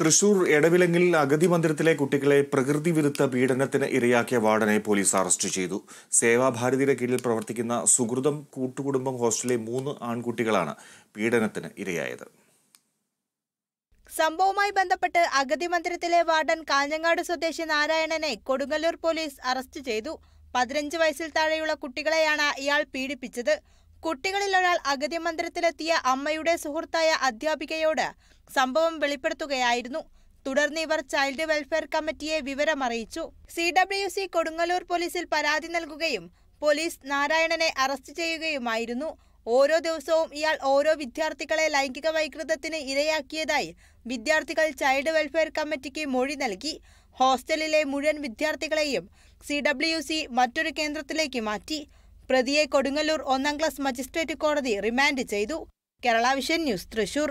തൃശൂർ എടവിലങ്ങിൽ അഗതി മന്ദിരത്തിലെ കുട്ടികളെ പ്രകൃതി വിരുദ്ധ പീഡനത്തിന് ഇരയാക്കിയ വാർഡനെ പോലീസ് അറസ്റ്റ് ചെയ്തു സേവാഭാരതിയുടെ കീഴിൽ പ്രവർത്തിക്കുന്ന സുഹൃതം കൂട്ടുകുടുംബം ഹോസ്റ്റലിലെ മൂന്ന് ആൺകുട്ടികളാണ് പീഡനത്തിന് ഇരയായത് സംഭവവുമായി ബന്ധപ്പെട്ട് അഗതി മന്ദിരത്തിലെ വാർഡൻ കാഞ്ഞങ്ങാട് സ്വദേശി നാരായണനെ കൊടുങ്ങല്ലൂർ പോലീസ് അറസ്റ്റ് ചെയ്തു പതിനഞ്ച് വയസ്സിൽ താഴെയുള്ള കുട്ടികളെയാണ് ഇയാൾ പീഡിപ്പിച്ചത് കുട്ടികളിൽ ഒരാൾ അഗതി മന്ദിരത്തിലെത്തിയ അമ്മയുടെ സുഹൃത്തായ അധ്യാപികയോട് സംഭവം വെളിപ്പെടുത്തുകയായിരുന്നു തുടർന്ന് ഇവർ ചൈൽഡ് വെൽഫെയർ കമ്മിറ്റിയെ വിവരമറിയിച്ചു സി ഡബ്ല്യു സി കൊടുങ്ങല്ലൂർ പോലീസിൽ പരാതി നൽകുകയും പോലീസ് നാരായണനെ അറസ്റ്റ് ചെയ്യുകയുമായിരുന്നു ഓരോ ദിവസവും ഇയാൾ ഓരോ വിദ്യാർത്ഥികളെ ലൈംഗിക വൈകൃതത്തിന് ഇരയാക്കിയതായി വിദ്യാർത്ഥികൾ ചൈൽഡ് വെൽഫെയർ കമ്മിറ്റിക്ക് മൊഴി നൽകി ഹോസ്റ്റലിലെ മുഴുവൻ വിദ്യാർത്ഥികളെയും സി മറ്റൊരു കേന്ദ്രത്തിലേക്ക് മാറ്റി പ്രതിയെ കൊടുങ്ങല്ലൂർ ഒന്നാം ക്ലാസ് മജിസ്ട്രേറ്റ് കോടതി റിമാൻഡ് ചെയ്തു കേരള വിഷൻ ന്യൂസ് തൃശൂർ